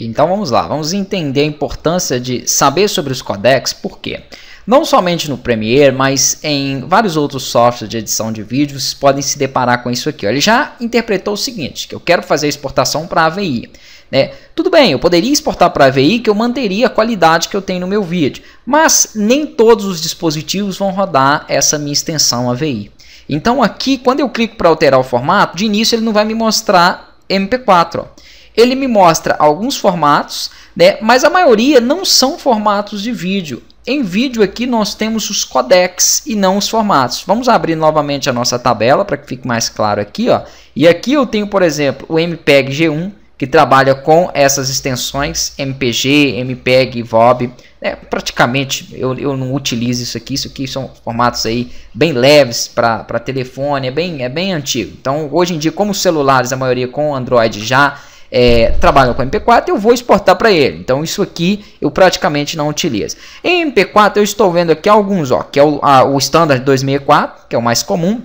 Então vamos lá, vamos entender a importância de saber sobre os codecs, por quê? Não somente no Premiere, mas em vários outros softwares de edição de vídeo, vocês podem se deparar com isso aqui. Ele já interpretou o seguinte, que eu quero fazer a exportação para AVI. Né? Tudo bem, eu poderia exportar para AVI que eu manteria a qualidade que eu tenho no meu vídeo, mas nem todos os dispositivos vão rodar essa minha extensão AVI. Então aqui, quando eu clico para alterar o formato, de início ele não vai me mostrar MP4 ele me mostra alguns formatos, né? mas a maioria não são formatos de vídeo. Em vídeo aqui nós temos os codecs e não os formatos. Vamos abrir novamente a nossa tabela para que fique mais claro aqui. Ó. E aqui eu tenho, por exemplo, o MPEG G1, que trabalha com essas extensões MPG, MPEG, VOB. Né? Praticamente eu, eu não utilizo isso aqui, isso aqui são formatos aí bem leves para telefone, é bem, é bem antigo. Então hoje em dia, como os celulares, a maioria com Android já é, trabalham com MP4, eu vou exportar para ele. Então isso aqui eu praticamente não utilizo. Em MP4 eu estou vendo aqui alguns, ó, que é o, a, o Standard 264, que é o mais comum.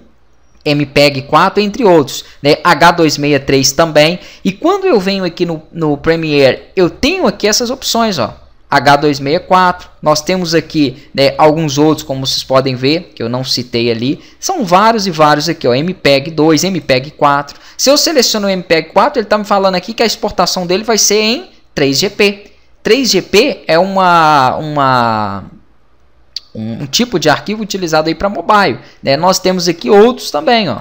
MPEG 4, entre outros, né? H263 também. E quando eu venho aqui no, no Premiere, eu tenho aqui essas opções, ó. H264. Nós temos aqui né, alguns outros, como vocês podem ver, que eu não citei ali. São vários e vários aqui, ó, MPEG 2, MPEG 4. Se eu seleciono o MPEG 4, ele está me falando aqui que a exportação dele vai ser em 3GP. 3GP é uma, uma, um, um tipo de arquivo utilizado aí para mobile. Né? Nós temos aqui outros também, ó.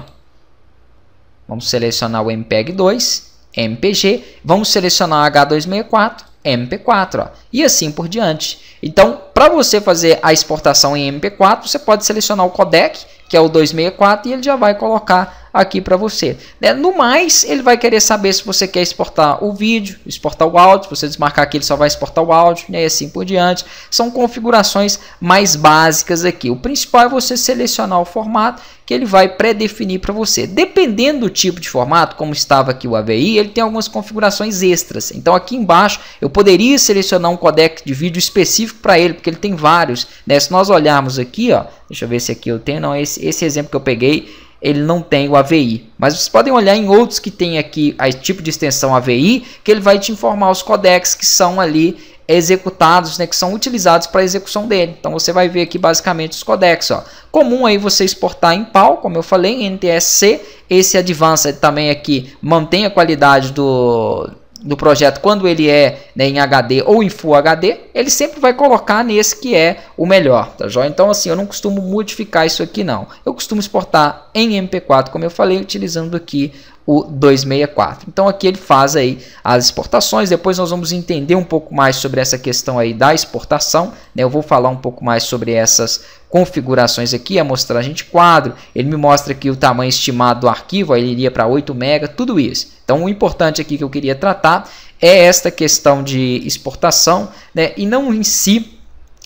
Vamos selecionar o MPEG 2, MPG. Vamos selecionar o H264 MP4 ó, e assim por diante. Então, para você fazer a exportação em MP4, você pode selecionar o codec, que é o 264, e ele já vai colocar aqui para você. Né? No mais, ele vai querer saber se você quer exportar o vídeo, exportar o áudio. Se você desmarcar aqui, ele só vai exportar o áudio né? e assim por diante. São configurações mais básicas aqui. O principal é você selecionar o formato que ele vai pré-definir para você. Dependendo do tipo de formato, como estava aqui o AVI, ele tem algumas configurações extras. Então aqui embaixo eu poderia selecionar um codec de vídeo específico para ele, porque ele tem vários. Né? Se nós olharmos aqui, ó, deixa eu ver se aqui eu tenho, não, esse, esse exemplo que eu peguei ele não tem o AVI. Mas vocês podem olhar em outros que tem aqui a tipo de extensão AVI, que ele vai te informar os codecs que são ali executados, né, que são utilizados para a execução dele. Então você vai ver aqui basicamente os codecs. Ó. Comum aí você exportar em PAL, como eu falei, NTSC. Esse Advanced também aqui mantém a qualidade do do projeto, quando ele é né, em HD ou em Full HD, ele sempre vai colocar nesse que é o melhor, tá joia? Então, assim, eu não costumo modificar isso aqui, não. Eu costumo exportar em MP4, como eu falei, utilizando aqui o 264. Então aqui ele faz aí as exportações, depois nós vamos entender um pouco mais sobre essa questão aí da exportação, né? Eu vou falar um pouco mais sobre essas configurações aqui, a mostragem de quadro, ele me mostra aqui o tamanho estimado do arquivo, ele iria para 8 MB, tudo isso. Então o importante aqui que eu queria tratar é esta questão de exportação, né? E não em si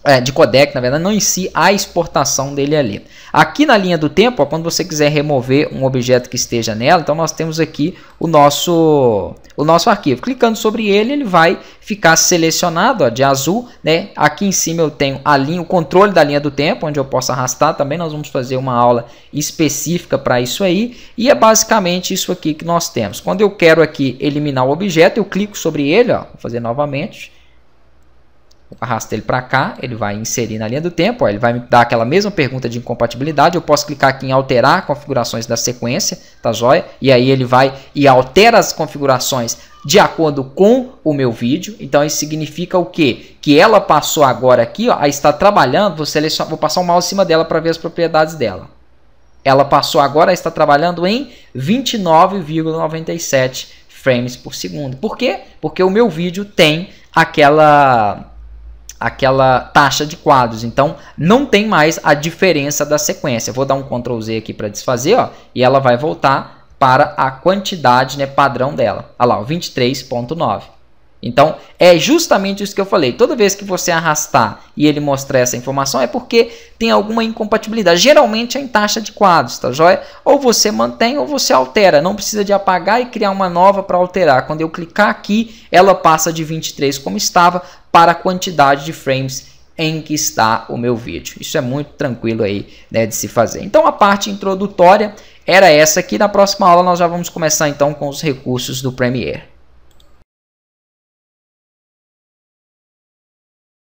é, de codec, na verdade, não em si a exportação dele ali. Aqui na linha do tempo, ó, quando você quiser remover um objeto que esteja nela, então nós temos aqui o nosso, o nosso arquivo. Clicando sobre ele, ele vai ficar selecionado ó, de azul. Né? Aqui em cima eu tenho a linha, o controle da linha do tempo, onde eu posso arrastar também. Nós vamos fazer uma aula específica para isso aí. E é basicamente isso aqui que nós temos. Quando eu quero aqui eliminar o objeto, eu clico sobre ele, ó, vou fazer novamente arrasto ele para cá, ele vai inserir na linha do tempo, ó, ele vai me dar aquela mesma pergunta de incompatibilidade, eu posso clicar aqui em alterar configurações da sequência, tá joia? E aí ele vai e altera as configurações de acordo com o meu vídeo. Então isso significa o quê? Que ela passou agora aqui, ó, está trabalhando, vou, selecionar, vou passar o um mouse em cima dela para ver as propriedades dela. Ela passou agora, está trabalhando em 29,97 frames por segundo. Por quê? Porque o meu vídeo tem aquela aquela taxa de quadros. Então, não tem mais a diferença da sequência. Vou dar um Ctrl Z aqui para desfazer, ó, e ela vai voltar para a quantidade né, padrão dela. Olha lá, 23.9. Então, é justamente isso que eu falei. Toda vez que você arrastar e ele mostrar essa informação, é porque tem alguma incompatibilidade. Geralmente é em taxa de quadros, tá joia? Ou você mantém ou você altera. Não precisa de apagar e criar uma nova para alterar. Quando eu clicar aqui, ela passa de 23 como estava para a quantidade de frames em que está o meu vídeo. Isso é muito tranquilo aí né, de se fazer. Então a parte introdutória era essa aqui. Na próxima aula nós já vamos começar então com os recursos do Premiere.